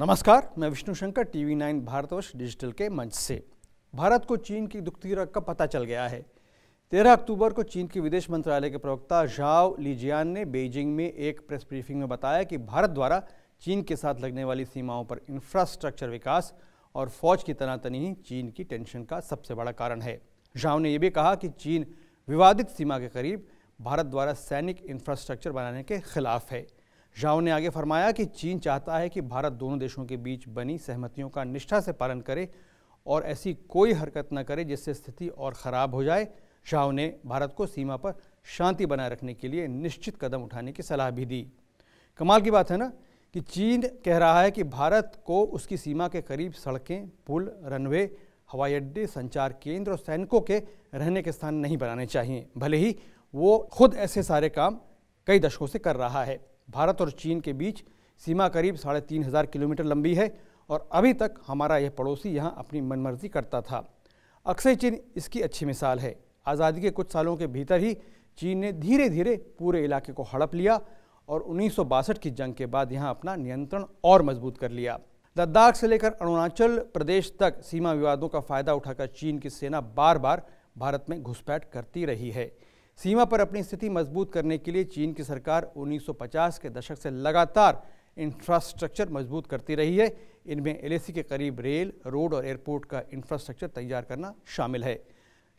नमस्कार मैं Vishnu Shankar TV nine Bharatvarsh digital के मंच से भारत को चीन की रख का पता चल गया है तेरह अक्टूबर को चीन के विदेश मंत्रालय के प्रवक्ता झाओ लीजियान ने बेजिंग में एक प्रेस ब्रीफिंग में बताया कि भारत द्वारा चीन के साथ लगने वाली सीमाओं पर इंफ्रास्ट्रक्चर विकास और फौज की तनातनी चीन की टेंशन का सबसे बड़ा कारण है झाओ ने यह भी कहा कि चीन विवादित सीमा के करीब भारत द्वारा सैनिक इंफ्रास्ट्रक्चर बनाने के खिलाफ है जाओ ने आगे फरमाया कि चीन चाहता है कि भारत दोनों देशों के बीच बनी सहमतियों का निष्ठा से पालन करे और ऐसी कोई हरकत न करे जिससे स्थिति और ख़राब हो जाए शाह ने भारत को सीमा पर शांति बनाए रखने के लिए निश्चित कदम उठाने की सलाह भी दी कमाल की बात है ना कि चीन कह रहा है कि भारत को उसकी सीमा के करीब सड़कें पुल रनवे हवाई अड्डे संचार केंद्र और सैनिकों के रहने के स्थान नहीं बनाने चाहिए भले ही वो खुद ऐसे सारे काम कई दशकों से कर रहा है भारत और चीन के बीच सीमा करीब साढ़े तीन हज़ार किलोमीटर लंबी है और अभी तक हमारा यह पड़ोसी यहाँ अपनी मनमर्जी करता था अक्सर चीन इसकी अच्छी मिसाल है आज़ादी के कुछ सालों के भीतर ही चीन ने धीरे धीरे पूरे इलाके को हड़प लिया और उन्नीस की जंग के बाद यहाँ अपना नियंत्रण और मजबूत कर लिया लद्दाख से लेकर अरुणाचल प्रदेश तक सीमा विवादों का फ़ायदा उठाकर चीन की सेना बार बार भारत में घुसपैठ करती रही है सीमा पर अपनी स्थिति मजबूत करने के लिए चीन की सरकार 1950 के दशक से लगातार इंफ्रास्ट्रक्चर मजबूत करती रही है इनमें एलएसी के करीब रेल रोड और एयरपोर्ट का इंफ्रास्ट्रक्चर तैयार करना शामिल है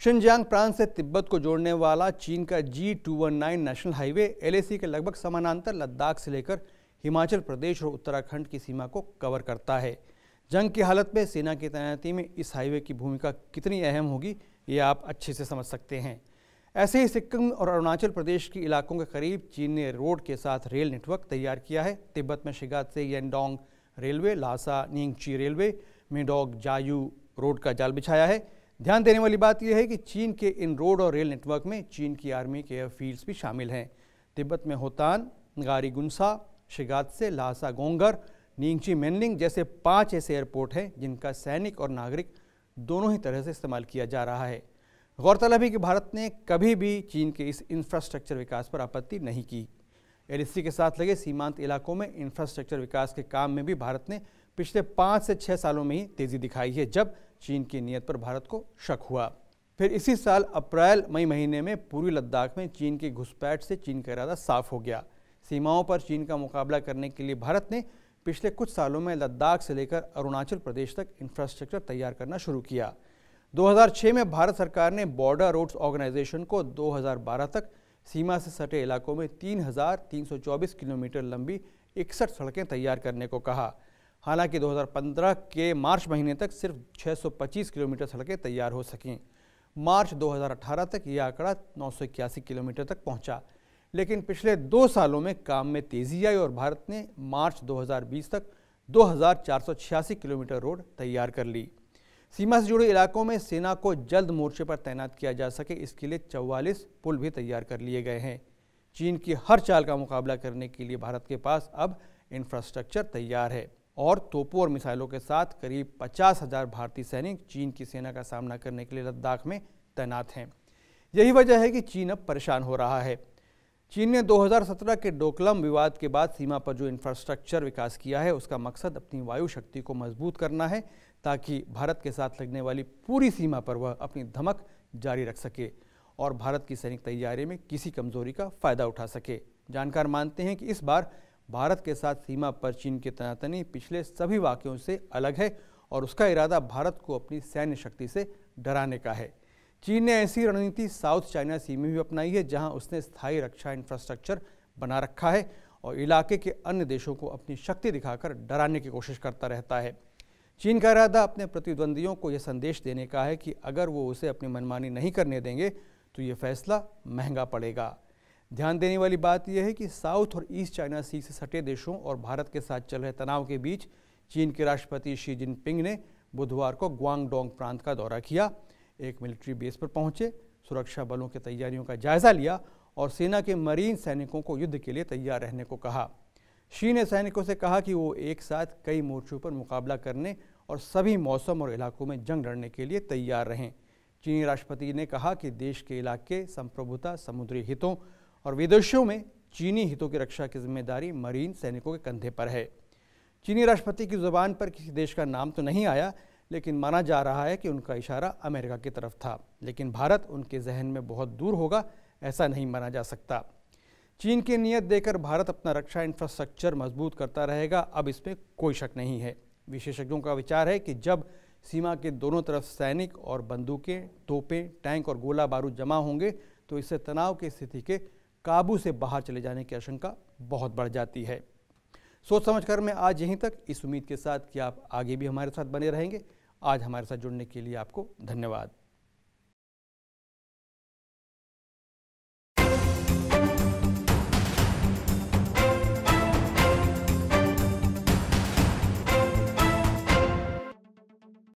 शिनजियांग प्रांत से तिब्बत को जोड़ने वाला चीन का G two one nine national highway L के लगभग समानांतर लद्दाख से लेकर हिमाचल प्रदेश और उत्तराखंड की सीमा को कवर करता है जंग की हालत में सेना की तैनाती में इस हाईवे की भूमिका कितनी अहम होगी ये आप अच्छे से समझ सकते हैं ऐसे ही सिक्किम और अरुणाचल प्रदेश के इलाकों के करीब चीन ने रोड के साथ रेल नेटवर्क तैयार किया है तिब्बत में शिगात से येंडोंग railway Lhasa Nyingchi railway Medog Zayu road का जाल बिछाया है ध्यान देने वाली बात यह है कि चीन के इन रोड और रेल नेटवर्क में चीन की आर्मी के एयरफील्ड्स भी शामिल हैं तिब्बत में होतान गारीगुंसा शिगात से लासा गोंगर नींगची मेनलिंग जैसे पाँच ऐसे एयरपोर्ट हैं जिनका सैनिक और नागरिक दोनों ही तरह से इस्तेमाल किया जा रहा है गौरतलब है कि भारत ने कभी भी चीन के इस इंफ्रास्ट्रक्चर विकास पर आपत्ति नहीं की एल e के साथ लगे सीमांत इलाकों में इंफ्रास्ट्रक्चर विकास के काम में भी भारत ने पिछले पाँच से छः सालों में ही तेजी दिखाई है जब चीन की नीयत पर भारत को शक हुआ फिर इसी साल अप्रैल मई महीने में पूर्वी लद्दाख में चीन की घुसपैठ से चीन का इरादा साफ हो गया सीमाओं पर चीन का मुकाबला करने के लिए भारत ने पिछले कुछ सालों में लद्दाख से लेकर अरुणाचल प्रदेश तक इंफ्रास्ट्रक्चर तैयार करना शुरू किया 2006 में भारत सरकार ने बॉर्डर रोड्स ऑर्गेनाइजेशन को 2012 तक सीमा से सटे इलाकों में 3,324 किलोमीटर लंबी इकसठ सड़कें तैयार करने को कहा हालांकि 2015 के मार्च महीने तक सिर्फ 625 किलोमीटर सड़कें तैयार हो सकें मार्च 2018 तक यह आंकड़ा नौ किलोमीटर तक पहुंचा लेकिन पिछले दो सालों में काम में तेजी आई और भारत ने मार्च 2020 तक 2,486 किलोमीटर रोड तैयार कर ली सीमा से जुड़े इलाकों में सेना को जल्द मोर्चे पर तैनात किया जा सके इसके लिए चौवालीस पुल भी तैयार कर लिए गए हैं चीन की हर चाल का मुकाबला करने के लिए भारत के पास अब इंफ्रास्ट्रक्चर तैयार है और तोपों और मिसाइलों के साथ करीब पचास हजार भारतीय सैनिक चीन की सेना का सामना करने के लिए लद्दाख में तैनात हैं यही वजह है कि चीन अब परेशान हो रहा है चीन ने 2017 के डोकलम विवाद के बाद सीमा पर जो इंफ्रास्ट्रक्चर विकास किया है उसका मकसद अपनी वायु शक्ति को मजबूत करना है ताकि भारत के साथ लगने वाली पूरी सीमा पर वह अपनी धमक जारी रख सके और भारत की सैनिक तैयारी में किसी कमजोरी का फायदा उठा सके जानकार मानते हैं कि इस बार भारत के साथ सीमा पर चीन की तनातनी पिछले सभी वाक्यों से अलग है और उसका इरादा भारत को अपनी सैन्य शक्ति से डराने का है चीन ने ऐसी रणनीति साउथ चाइना सी में भी अपनाई है जहां उसने स्थायी रक्षा इंफ्रास्ट्रक्चर बना रखा है और इलाके के अन्य देशों को अपनी शक्ति दिखाकर डराने की कोशिश करता रहता है चीन का इरादा अपने प्रतिद्वंदियों को यह संदेश देने का है कि अगर वो उसे अपनी मनमानी नहीं करने देंगे तो ये फैसला महंगा पड़ेगा ध्यान देने वाली बात यह है कि साउथ और ईस्ट चाइना सी से सटे देशों और भारत के साथ चल रहे तनाव के बीच चीन के राष्ट्रपति शी जिनपिंग ने बुधवार को ग्वांगडोंग प्रांत का दौरा किया एक मिलिट्री बेस पर पहुंचे सुरक्षा बलों की तैयारियों का जायजा लिया और सेना के मरीन सैनिकों को युद्ध के लिए तैयार रहने को कहा शी ने सैनिकों से कहा कि वो एक साथ कई मोर्चों पर मुकाबला करने और सभी मौसम और इलाकों में जंग लड़ने के लिए तैयार रहें चीनी राष्ट्रपति ने कहा कि देश के इलाके संप्रभुता समुद्री हितों और विदेशों में चीनी हितों की रक्षा की जिम्मेदारी मरीन सैनिकों के कंधे पर है चीनी राष्ट्रपति की जुबान पर किसी देश का नाम तो नहीं आया लेकिन माना जा रहा है कि उनका इशारा अमेरिका की तरफ था लेकिन भारत उनके जहन में बहुत दूर होगा ऐसा नहीं माना जा सकता चीन की नीयत देकर भारत अपना रक्षा इंफ्रास्ट्रक्चर मजबूत करता रहेगा अब इसमें कोई शक नहीं है विशेषज्ञों का विचार है कि जब सीमा के दोनों तरफ सैनिक और बंदूकें तोपें टैंक और गोला बारूद जमा होंगे तो इससे तनाव की स्थिति के काबू से बाहर चले जाने की आशंका बहुत बढ़ जाती है सोच समझ कर मैं आज यहीं तक इस उम्मीद के साथ कि आप आगे भी हमारे साथ बने रहेंगे आज हमारे साथ जुड़ने के लिए आपको धन्यवाद